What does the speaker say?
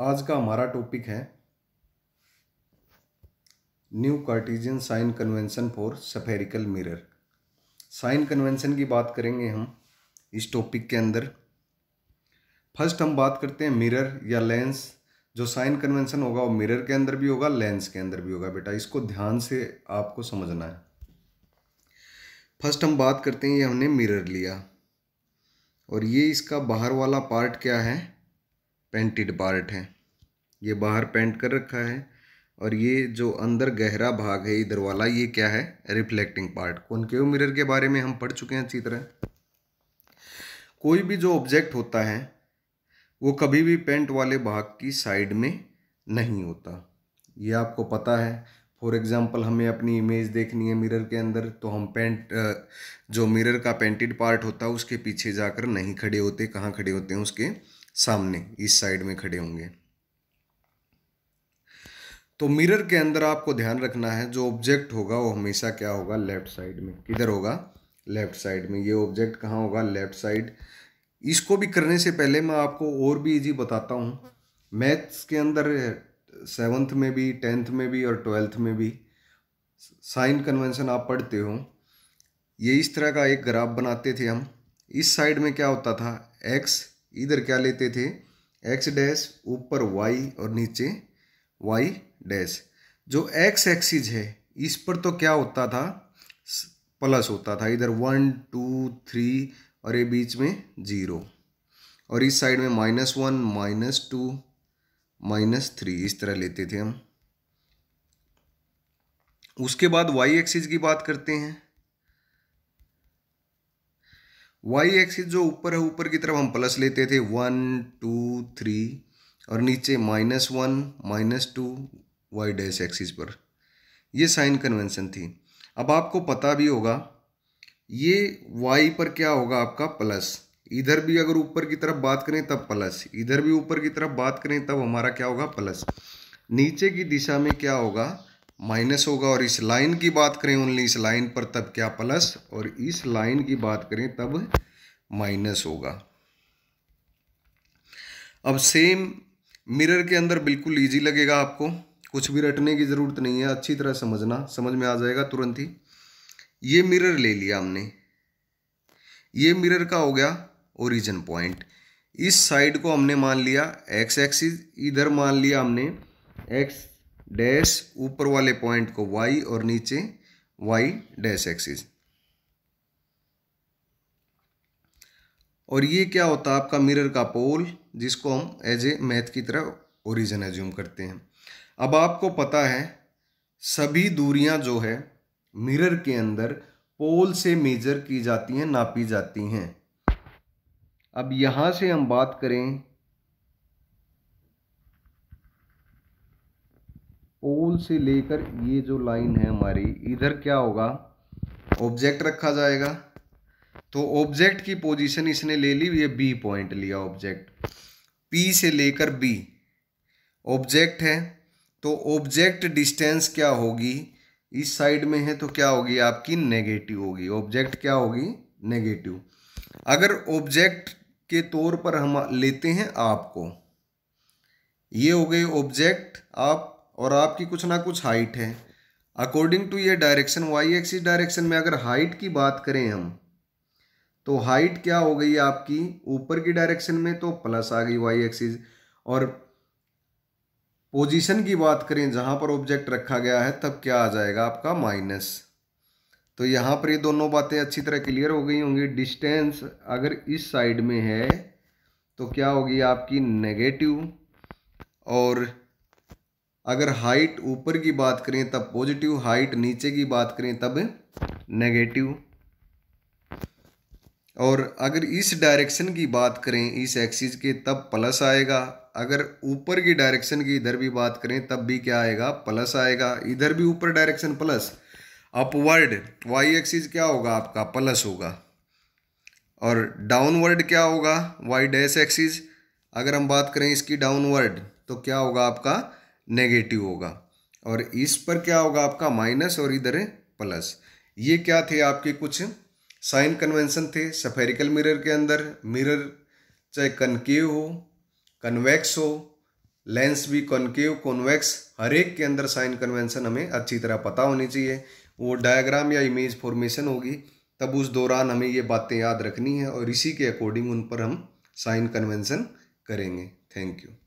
आज का हमारा टॉपिक है new Cartesian sign convention for spherical mirror sign convention की बात करेंगे हम इस टॉपिक के अंदर फर्स्ट हम बात करते हैं मिरर या लेंस जो साइन कन्वेंशन होगा वो मिरर के अंदर भी होगा लेंस के अंदर भी होगा बेटा इसको ध्यान से आपको समझना है फर्स्ट हम बात करते हैं ये हमने मिरर लिया और ये इसका बाहर वाला पार्ट क्या है पेंटेड पार्ट है ये बाहर पेंट कर रखा है और ये जो अंदर गहरा भाग है इधर वाला ये क्या है रिफ्लेक्टिंग पार्ट कॉन्केव मिरर के बारे में हम पढ़ चुके हैं अच्छी तरह कोई भी जो ऑब्जेक्ट होता है वो कभी भी पेंट वाले भाग की साइड में नहीं होता ये आपको पता है फॉर एग्ज़ाम्पल हमें अपनी इमेज देखनी है मिरर के अंदर तो हम पेंट जो मिरर का पेंटेड पार्ट होता है उसके पीछे जाकर नहीं खड़े होते कहाँ खड़े होते हैं उसके सामने इस साइड में खड़े होंगे तो मिरर के अंदर आपको ध्यान रखना है जो ऑब्जेक्ट होगा वो हमेशा क्या होगा लेफ्ट साइड में किधर होगा लेफ्ट साइड में ये ऑब्जेक्ट कहाँ होगा लेफ्ट साइड इसको भी करने से पहले मैं आपको और भी इजी बताता हूँ मैथ्स के अंदर सेवन्थ में भी टेंथ में भी और ट्वेल्थ में भी साइन कन्वेंशन आप पढ़ते हो ये इस तरह का एक ग्राफ बनाते थे हम इस साइड में क्या होता था एक्स इधर क्या लेते थे एक्स डैश ऊपर वाई और नीचे वाई डैश जो एक्स एक्सिस है इस पर तो क्या होता था प्लस होता था इधर वन टू थ्री और ये बीच में ज़ीरो और इस साइड में minus one minus two minus three इस तरह लेते थे हम उसके बाद वाई एक्सिस की बात करते हैं वाई एक्सिस जो ऊपर है ऊपर की तरफ हम प्लस लेते थे वन टू थ्री और नीचे minus one minus two Y dash axis पर ये साइन कन्वेंशन थी अब आपको पता भी होगा ये वाई पर क्या होगा आपका प्लस इधर भी अगर ऊपर की तरफ बात करें तब प्लस इधर भी ऊपर की तरफ बात करें तब हमारा क्या होगा प्लस नीचे की दिशा में क्या होगा माइनस होगा और इस लाइन की बात करें ओनली इस लाइन पर तब क्या प्लस और इस लाइन की बात करें तब माइनस होगा अब सेम मिरर के अंदर बिल्कुल इजी लगेगा आपको कुछ भी रटने की ज़रूरत नहीं है अच्छी तरह समझना समझ में आ जाएगा तुरंत ही ये मिरर ले लिया हमने ये मिरर का हो गया ओरिजिन पॉइंट इस साइड को हमने मान लिया एक्स एक्सिस इधर मान लिया हमने एक्स डैश ऊपर वाले पॉइंट को वाई और नीचे वाई डैश एक्सिस और ये क्या होता है आपका मिरर का पोल जिसको हम एज ए मैथ की तरह ओरिजिन एज्यूम करते हैं अब आपको पता है सभी दूरियां जो है मिरर के अंदर पोल से मेजर की जाती हैं नापी जाती हैं अब यहां से हम बात करें ओल से लेकर ये जो लाइन है हमारी इधर क्या होगा ऑब्जेक्ट रखा जाएगा तो ऑब्जेक्ट की पोजीशन इसने ले ली ये बी पॉइंट लिया ऑब्जेक्ट पी से लेकर बी ऑब्जेक्ट है तो ऑब्जेक्ट डिस्टेंस क्या होगी इस साइड में है तो क्या होगी आपकी नेगेटिव होगी ऑब्जेक्ट क्या होगी नेगेटिव अगर ऑब्जेक्ट के तौर पर हम लेते हैं आपको ये हो गई ऑब्जेक्ट आप और आपकी कुछ ना कुछ हाइट है अकॉर्डिंग टू ये डायरेक्शन वाई एक्सिस डायरेक्शन में अगर हाइट की बात करें हम तो हाइट क्या हो गई आपकी ऊपर की डायरेक्शन में तो प्लस आ गई वाई एक्सिस और पोजीशन की बात करें जहां पर ऑब्जेक्ट रखा गया है तब क्या आ जाएगा आपका माइनस तो यहां पर ये दोनों बातें अच्छी तरह क्लियर हो गई होंगी डिस्टेंस अगर इस साइड में है तो क्या होगी आपकी नेगेटिव और अगर हाइट ऊपर की बात करें तब पॉजिटिव हाइट नीचे की बात करें तब नेगेटिव और अगर इस डायरेक्शन की बात करें इस एक्सिस के तब प्लस आएगा अगर ऊपर की डायरेक्शन की इधर भी बात करें तब भी क्या आएगा प्लस आएगा इधर भी ऊपर direction plus upward Y axis क्या होगा आपका प्लस होगा और डाउनवर्ड क्या होगा वाई डैश एक्सिस अगर हम बात करें इसकी डाउनवर्ड तो क्या होगा आपका नेगेटिव होगा और इस पर क्या होगा आपका माइनस और इधर है प्लस ये क्या थे आपके कुछ साइन कन्वेंशन थे सफेरिकल मिरर के अंदर मिरर चाहे कनकेव हो कन्वेक्स हो लेंस भी कॉन्केव कॉन्वेक्स हर एक के अंदर साइन कन्वेंशन हमें अच्छी तरह पता होनी चाहिए वो डायग्राम या इमेज फॉर्मेशन होगी तब उस दौरान हमें ये बातें याद रखनी है और इसी के अकॉर्डिंग उन पर हम साइन कन्वेंशन करेंगे थैंक यू